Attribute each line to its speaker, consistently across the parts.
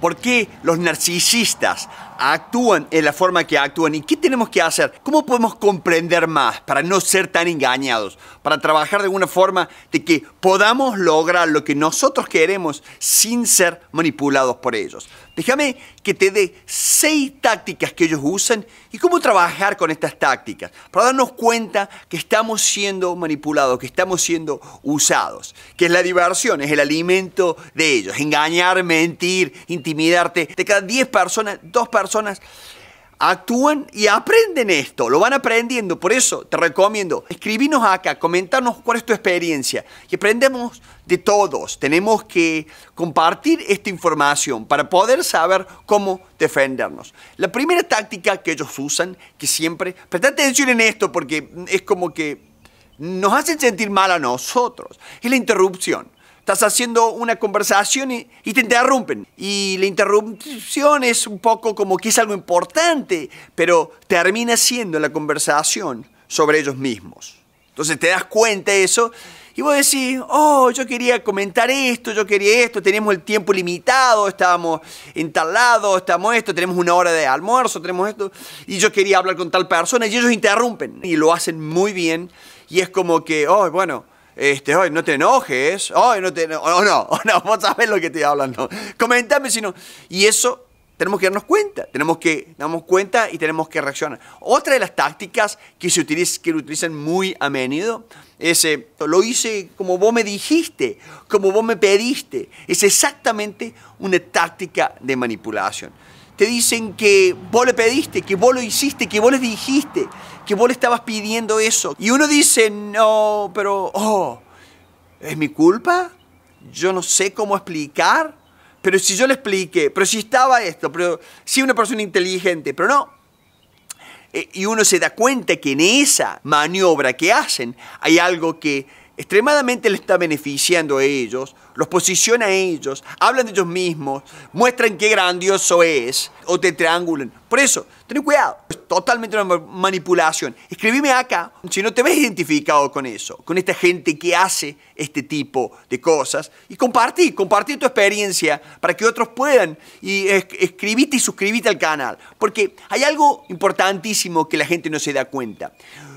Speaker 1: ¿Por qué los narcisistas actúan en la forma que actúan? ¿Y qué tenemos que hacer? ¿Cómo podemos comprender más para no ser tan engañados? Para trabajar de alguna forma de que podamos lograr lo que nosotros queremos sin ser manipulados por ellos. Déjame que te dé seis tácticas que ellos usan y cómo trabajar con estas tácticas para darnos cuenta que estamos siendo manipulados, que estamos siendo usados, que es la diversión, es el alimento de ellos, engañar, mentir, intimidarte. De cada 10 personas, dos personas actúan y aprenden esto, lo van aprendiendo. Por eso te recomiendo, escribirnos acá, comentarnos cuál es tu experiencia y aprendemos de todos. Tenemos que compartir esta información para poder saber cómo defendernos. La primera táctica que ellos usan, que siempre, presta atención en esto porque es como que nos hacen sentir mal a nosotros, es la interrupción. Estás haciendo una conversación y, te interrumpen. Y la interrupción es un poco como que es algo importante, pero termina siendo la conversación sobre ellos mismos. Entonces te das cuenta de eso y vos decís, oh, yo quería comentar esto, yo quería esto, tenemos el tiempo limitado, estábamos en tal lado, estamos esto, tenemos una hora de almuerzo, tenemos esto, y yo quería hablar con tal persona y ellos interrumpen y lo hacen muy bien y es como que, oh, bueno, este, no te enojes, no te, o oh, no, oh, no, vos sabés lo que estoy hablando, comentame si no. Y eso tenemos que darnos cuenta, tenemos que darnos cuenta y tenemos que reaccionar. Otra de las tácticas que se utiliza, que utilizan muy a menudo es, eh, lo hice como vos me dijiste, como vos me pediste. Es exactamente una táctica de manipulación te dicen que vos le pediste, que vos lo hiciste, que vos les dijiste, que vos le estabas pidiendo eso. Y uno dice, no, pero, oh, ¿es mi culpa? Yo no sé cómo explicar. Pero si yo le expliqué, pero si estaba esto, pero si una persona inteligente, pero no. Eh, y uno se da cuenta que en esa maniobra que hacen hay algo que extremadamente le está beneficiando a ellos los posiciona a ellos, hablan de ellos mismos, muestran qué grandioso es o te triangulan. Por eso, Ten cuidado. Es totalmente una manipulación. Escribime acá si no te ves identificado con eso, con esta gente que hace este tipo de cosas. Y compartí, compartí tu experiencia para que otros puedan. Y escribite y suscribite al canal. Porque hay algo importantísimo que la gente no se da cuenta.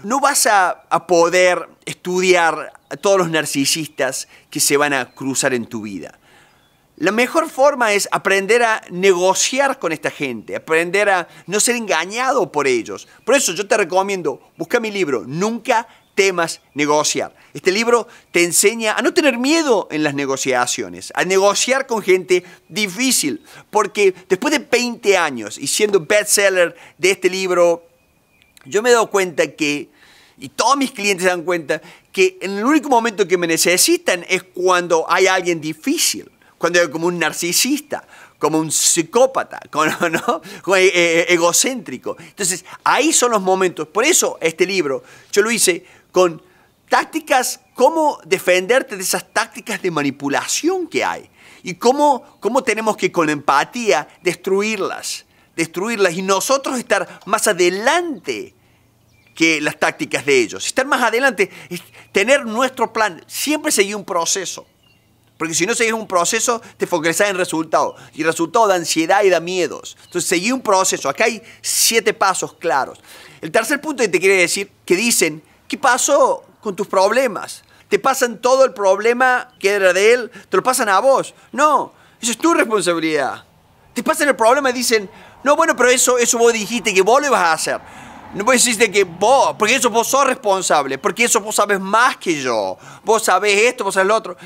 Speaker 1: No vas a, a poder estudiar a todos los narcisistas que se van a cruzar en tu vida. La mejor forma es aprender a negociar con esta gente, aprender a no ser engañado por ellos. Por eso yo te recomiendo, busca mi libro, Nunca temas negociar. Este libro te enseña a no tener miedo en las negociaciones, a negociar con gente difícil, porque después de 20 años y siendo bestseller de este libro, yo me he dado cuenta que, y todos mis clientes se dan cuenta, que en el único momento que me necesitan es cuando hay alguien difícil cuando como un narcisista, como un psicópata, ¿no? Eh, eh, egocéntrico. Entonces, ahí son los momentos. Por eso este libro yo lo hice con tácticas, cómo defenderte de esas tácticas de manipulación que hay y cómo, cómo tenemos que con empatía destruirlas, destruirlas y nosotros estar más adelante que las tácticas de ellos, estar más adelante, tener nuestro plan, siempre seguir un proceso. Porque si no seguís un proceso, te focalizás en resultado. Y el resultado da ansiedad y da miedos. Entonces, seguí un proceso. Acá hay siete pasos claros. El tercer punto que te quiere decir, que dicen, ¿qué pasó con tus problemas? Te pasan todo el problema que era de él, te lo pasan a vos. No, eso es tu responsabilidad. Te pasan el problema y dicen, no, bueno, pero eso, eso vos dijiste que vos lo ibas a hacer. No vos dijiste que vos, porque eso vos sos responsable, porque eso vos sabes más que yo, vos sabés esto, vos sabés lo otro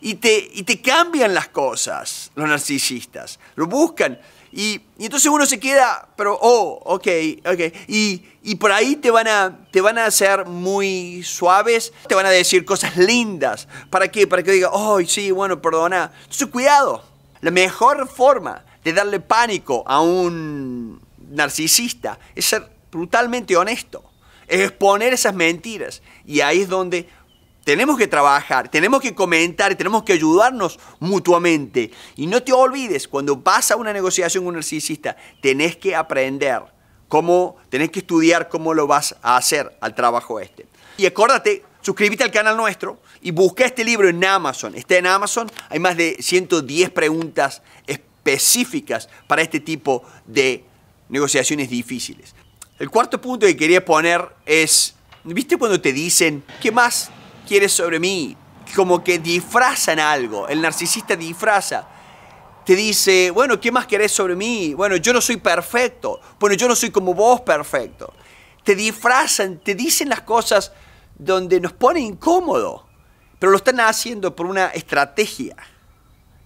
Speaker 1: y te, te cambian las cosas, los narcisistas. Lo buscan. Y, entonces uno se queda, pero, oh, ok, ok. Y, y, por ahí te van, a, te van a hacer muy suaves, te van a decir cosas lindas. ¿Para qué? Para que diga, oh, sí, bueno, perdona. Entonces, cuidado. La mejor forma de darle pánico a un narcisista es ser brutalmente honesto, es exponer esas mentiras. Y ahí es donde tenemos que trabajar, tenemos que comentar, y tenemos que ayudarnos mutuamente. Y no te olvides, cuando pasa una negociación con un narcisista, tenés que aprender cómo, tenés que estudiar cómo lo vas a hacer al trabajo este. Y acuérdate, suscríbete al canal nuestro y busca este libro en Amazon. Está en Amazon, hay más de 110 preguntas específicas para este tipo de negociaciones difíciles. El cuarto punto que quería poner es, ¿viste cuando te dicen qué más quieres sobre mí? Como que disfrazan algo, el narcisista disfraza. Te dice, bueno, ¿qué más querés sobre mí? Bueno, yo no soy perfecto. Bueno, yo no soy como vos perfecto. Te disfrazan, te dicen las cosas donde nos pone incómodo, pero lo están haciendo por una estrategia.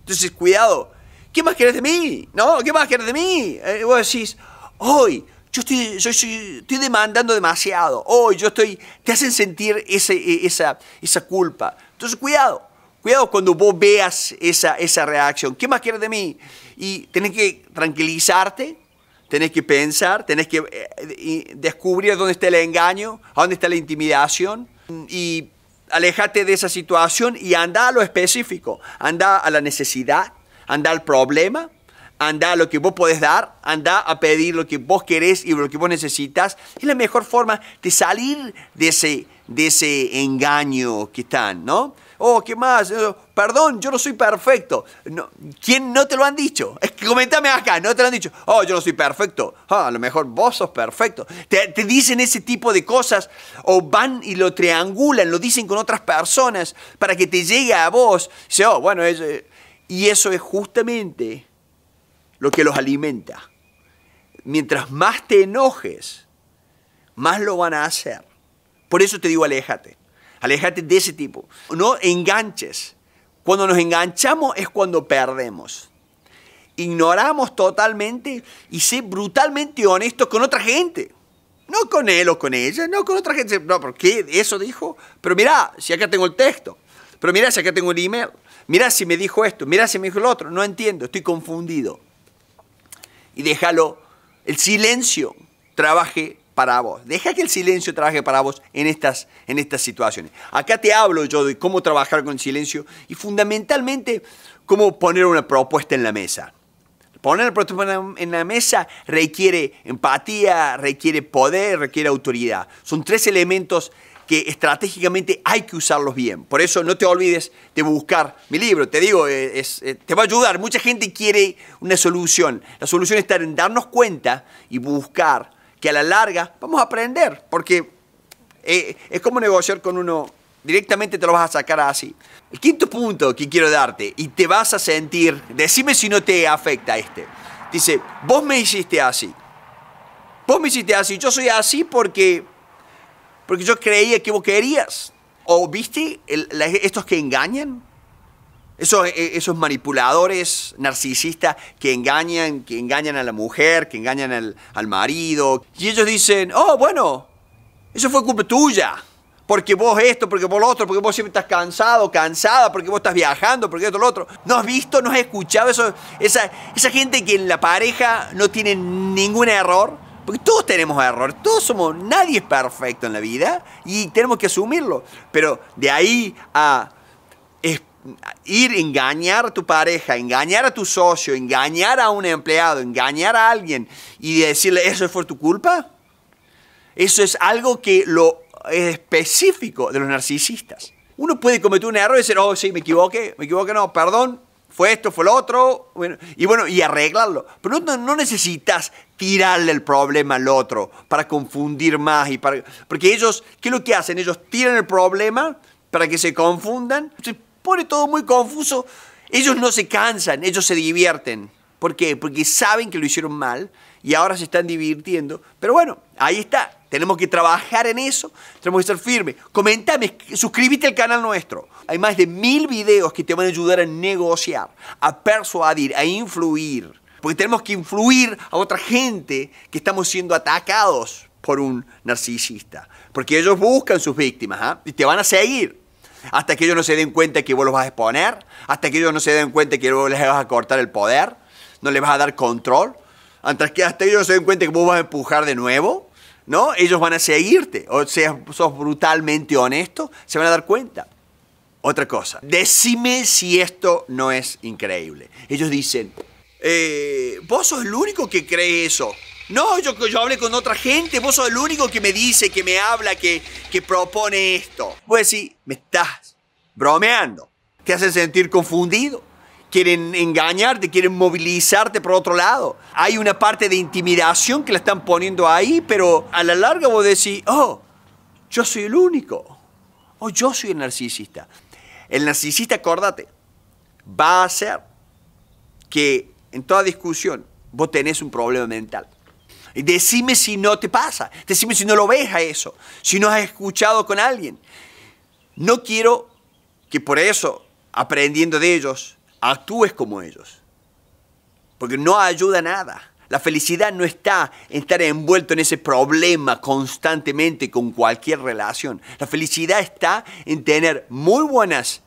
Speaker 1: Entonces, cuidado, ¿qué más querés de mí? ¿No? ¿Qué más querés de mí? Y eh, vos decís, hoy yo estoy, demandando demasiado, hoy yo estoy, te hacen sentir ese, e, esa, esa culpa. Entonces, cuidado, cuidado cuando vos veas esa, esa reacción. ¿Qué más quieres de mí? Y tenés que tranquilizarte, tenés que pensar, tenés que eh, eh, descubrir dónde está el engaño, a dónde está la intimidación y alejarte de esa situación y anda a lo específico, anda a la necesidad, anda al problema anda a lo que vos podés dar, anda a pedir lo que vos querés y lo que vos necesitas. Es la mejor forma de salir de ese, de ese engaño que están, ¿no? Oh, ¿qué más? Eh, perdón, yo no soy perfecto. No, ¿Quién no te lo han dicho? Es que comentame acá, no te lo han dicho. Oh, yo no soy perfecto. Ah, a lo mejor vos sos perfecto. Te, dicen ese tipo de cosas o van y lo triangulan, lo dicen con otras personas para que te llegue a vos. Dice, oh, bueno, es, eh, y eso es justamente lo que los alimenta. Mientras más te enojes, más lo van a hacer. Por eso te digo, aléjate. Aléjate de ese tipo. No enganches. Cuando nos enganchamos es cuando perdemos. Ignoramos totalmente y sé brutalmente honesto con otra gente. No con él o con ella, no con otra gente. No, porque qué? Eso dijo. Pero mira, si acá tengo el texto. Pero mira, si acá tengo el email. Mira si me dijo esto. Mira si me dijo el otro. No entiendo, estoy confundido y déjalo, el silencio trabaje para vos. Deja que el silencio trabaje para vos en estas, en estas situaciones. Acá te hablo yo de cómo trabajar con el silencio y fundamentalmente cómo poner una propuesta en la mesa. Poner propuesta en la mesa requiere empatía, requiere poder, requiere autoridad. Son tres elementos que estratégicamente hay que usarlos bien. Por eso no te olvides de buscar mi libro. Te digo, eh, eh, te va a ayudar. Mucha gente quiere una solución. La solución está en darnos cuenta y buscar que a la larga vamos a aprender. Porque eh, es como negociar con uno. Directamente te lo vas a sacar así. El quinto punto que quiero darte, y te vas a sentir, decime si no te afecta este. Dice, vos me hiciste así. Vos me hiciste así, yo soy así porque porque yo creía que vos querías. ¿O viste estos que engañan? Esos, eh, esos manipuladores narcisistas que engañan, que engañan a la mujer, que engañan al, al marido. Y ellos dicen, oh, bueno, eso fue culpa tuya. Porque vos esto, porque vos lo otro, porque vos siempre estás cansado, cansada, porque vos estás viajando, porque esto, lo otro. ¿No has visto, no has escuchado eso? Esa, esa gente que en la pareja no tiene ningún error, porque todos tenemos errores, todos somos, nadie es perfecto en la vida y tenemos que asumirlo. Pero de ahí a ir engañar a tu pareja, engañar a tu socio, engañar a un empleado, engañar a alguien y decirle eso fue tu culpa, eso es algo que lo es específico de los narcisistas. Uno puede cometer un error y decir, oh, sí, me equivoqué, me equivoqué, no, perdón, fue esto, fue lo otro, y bueno, y arreglarlo. Pero no, necesitas tirarle el problema al otro para confundir más y para... Porque ellos, ¿qué es lo que hacen? Ellos tiran el problema para que se confundan, se pone todo muy confuso, ellos no se cansan, ellos se divierten. ¿Por qué? Porque saben que lo hicieron mal y ahora se están divirtiendo. Pero bueno, ahí está, tenemos que trabajar en eso, tenemos que ser firmes. Comentame, suscríbete al canal nuestro. Hay más de mil videos que te van a ayudar a negociar, a persuadir, a influir. Porque tenemos que influir a otra gente que estamos siendo atacados por un narcisista. Porque ellos buscan sus víctimas ¿ah? y te van a seguir. Hasta que ellos no se den cuenta que vos los vas a exponer, hasta que ellos no se den cuenta que vos les vas a cortar el poder, no les vas a dar control, hasta que, hasta ellos no se den cuenta que vos vas a empujar de nuevo ¿no? Ellos van a seguirte. O sea, sos brutalmente honesto, se van a dar cuenta. Otra cosa, decime si esto no es increíble. Ellos dicen, eh, vos sos el único que cree eso. No, yo, yo hablé con otra gente, vos sos el único que me dice, que me habla, que, que propone esto. Pues si me estás bromeando. Te hacen sentir confundido quieren engañarte, quieren movilizarte por otro lado. Hay una parte de intimidación que la están poniendo ahí, pero a la larga vos decís, oh, yo soy el único, oh, yo soy el narcisista. El narcisista, acordate, va a hacer que en toda discusión vos tenés un problema mental. Decime si no te pasa, decime si no lo ves a eso, si no has escuchado con alguien. No quiero que por eso, aprendiendo de ellos, actúes como ellos. Porque no ayuda nada. La felicidad no está en estar envuelto en ese problema constantemente con cualquier relación. La felicidad está en tener muy buenas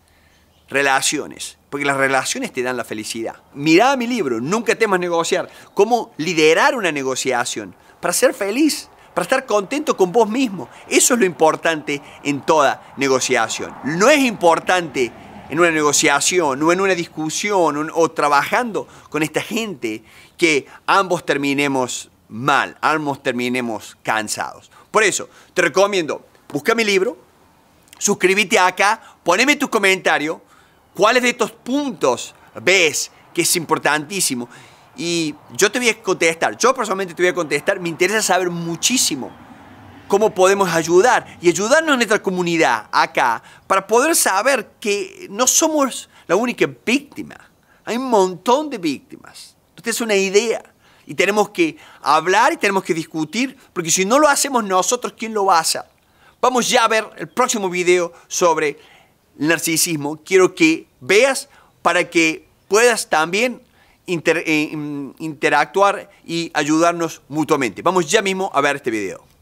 Speaker 1: relaciones, porque las relaciones te dan la felicidad. Mirá mi libro, Nunca temas negociar, cómo liderar una negociación para ser feliz, para estar contento con vos mismo. Eso es lo importante en toda negociación. No es importante en una negociación o en una discusión o, trabajando con esta gente que ambos terminemos mal, ambos terminemos cansados. Por eso, te recomiendo, busca mi libro, suscríbete acá, poneme tu comentario, cuáles de estos puntos ves que es importantísimo. Y yo te voy a contestar, yo personalmente te voy a contestar, me interesa saber muchísimo cómo podemos ayudar y ayudarnos en nuestra comunidad acá para poder saber que no somos la única víctima. Hay un montón de víctimas. Entonces es una idea. Y tenemos que hablar y tenemos que discutir, porque si no lo hacemos nosotros, ¿quién lo va a hacer? Vamos ya a ver el próximo video sobre el narcisismo. Quiero que veas para que puedas también eh, interactuar y ayudarnos mutuamente. Vamos ya mismo a ver este video.